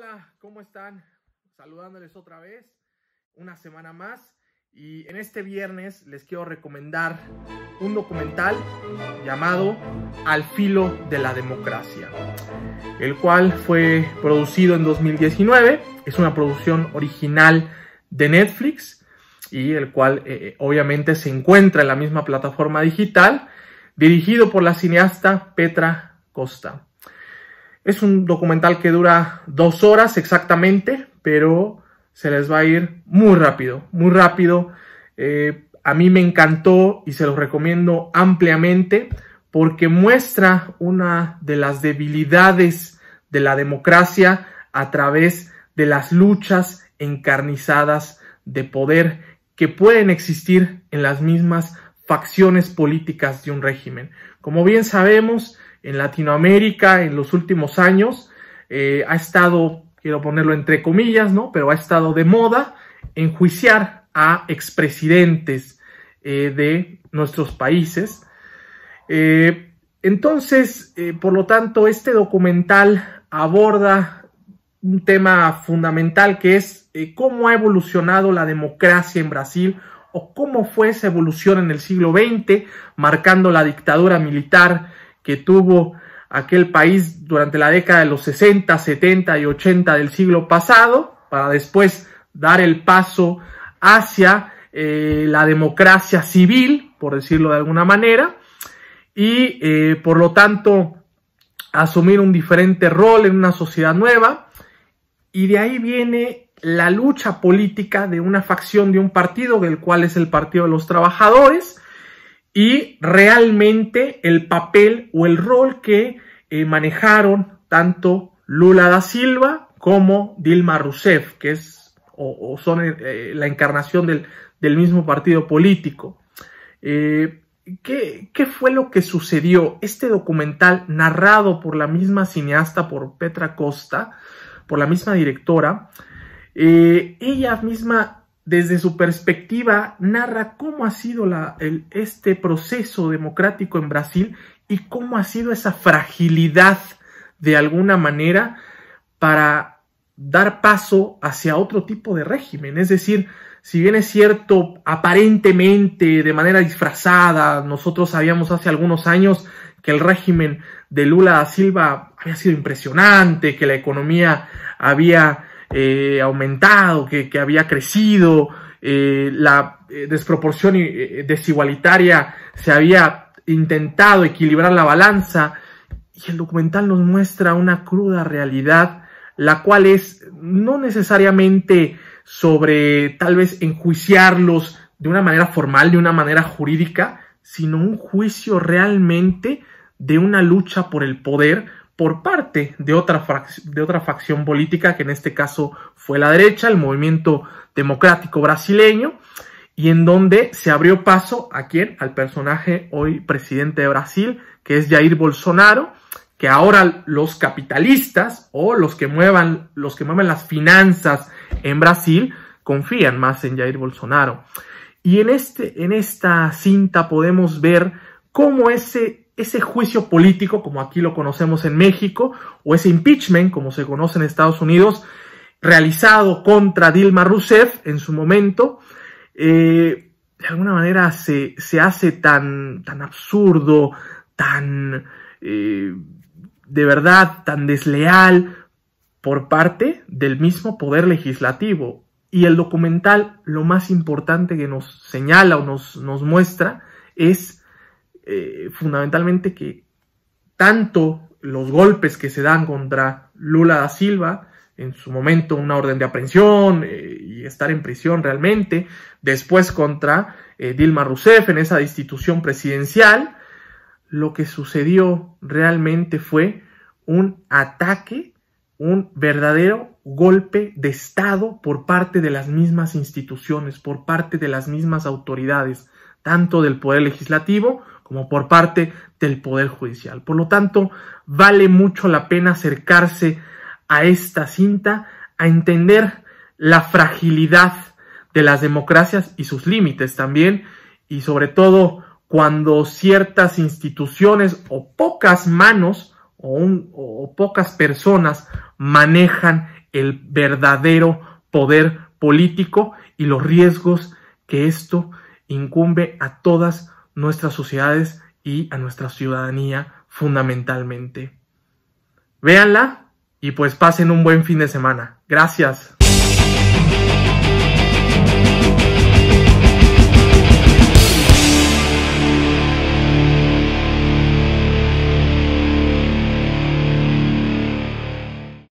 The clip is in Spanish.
Hola, ¿cómo están? Saludándoles otra vez, una semana más. Y en este viernes les quiero recomendar un documental llamado Al filo de la democracia, el cual fue producido en 2019. Es una producción original de Netflix y el cual eh, eh, obviamente se encuentra en la misma plataforma digital, dirigido por la cineasta Petra Costa. Es un documental que dura dos horas exactamente, pero se les va a ir muy rápido, muy rápido. Eh, a mí me encantó y se los recomiendo ampliamente porque muestra una de las debilidades de la democracia a través de las luchas encarnizadas de poder que pueden existir en las mismas facciones políticas de un régimen. Como bien sabemos, en Latinoamérica en los últimos años eh, ha estado, quiero ponerlo entre comillas, ¿no? Pero ha estado de moda enjuiciar a expresidentes eh, de nuestros países. Eh, entonces, por lo tanto, este documental aborda un tema fundamental que es cómo ha evolucionado la democracia en Brasil o cómo fue esa evolución en el siglo XX, marcando la dictadura militar que tuvo aquel país durante la década de los 60, 70 y 80 del siglo pasado, para después dar el paso hacia eh, la democracia civil, por decirlo de alguna manera, y eh, por lo tanto asumir un diferente rol en una sociedad nueva, y de ahí viene la lucha política de una facción de un partido, del cual es el Partido de los Trabajadores, y realmente el papel o el rol que eh, manejaron tanto Lula da Silva como Dilma Rousseff, que es o, son eh, la encarnación del, mismo partido político. Eh, ¿qué, fue lo que sucedió? Este documental narrado por la misma cineasta, por Petra Costa, por la misma directora, ella misma desde su perspectiva, narra cómo ha sido el, este proceso democrático en Brasil y cómo ha sido esa fragilidad de alguna manera para dar paso hacia otro tipo de régimen. Es decir, si bien es cierto, aparentemente, de manera disfrazada, nosotros sabíamos hace algunos años que el régimen de Lula da Silva había sido impresionante, que la economía había eh, aumentado, que, había crecido, eh, la eh, desproporción desigualitaria se había intentado equilibrar la balanza y el documental nos muestra una cruda realidad, la cual es no necesariamente sobre tal vez enjuiciarlos de una manera formal, de una manera jurídica, sino un juicio realmente de una lucha por el poder por parte de otra, de otra facción política, que en este caso fue la derecha, el movimiento democrático brasileño, y en donde se abrió paso a quién, al personaje hoy presidente de Brasil, que es Jair Bolsonaro, que ahora los capitalistas o los que muevan, los que mueven las finanzas en Brasil confían más en Jair Bolsonaro. Y en, este, en esta cinta podemos ver cómo ese ese juicio político, como aquí lo conocemos en México, o ese impeachment, como se conoce en Estados Unidos, realizado contra Dilma Rousseff en su momento, eh, de alguna manera se, se, hace tan, tan absurdo, tan eh, de verdad, tan desleal por parte del mismo poder legislativo. Y el documental lo más importante que nos señala o nos, nos muestra es eh, fundamentalmente que tanto los golpes que se dan contra Lula da Silva, en su momento una orden de aprehensión eh, y estar en prisión realmente, después contra eh, Dilma Rousseff en esa institución presidencial, lo que sucedió realmente fue un ataque, un verdadero golpe de Estado por parte de las mismas instituciones, por parte de las mismas autoridades, tanto del Poder Legislativo como por parte del Poder Judicial. Por lo tanto, vale mucho la pena acercarse a esta cinta, a entender la fragilidad de las democracias y sus límites también, y sobre todo cuando ciertas instituciones o pocas manos o, pocas personas manejan el verdadero poder político y los riesgos que esto incumbe a todas nuestras sociedades y a nuestra ciudadanía fundamentalmente. Véanla y pues pasen un buen fin de semana. Gracias.